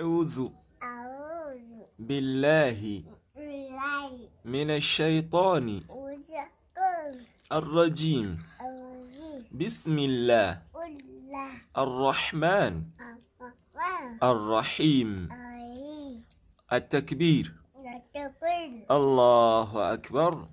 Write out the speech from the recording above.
أعوذ بالله من الشيطان الرجيم بسم الله الرحمن الرحيم التكبير الله أكبر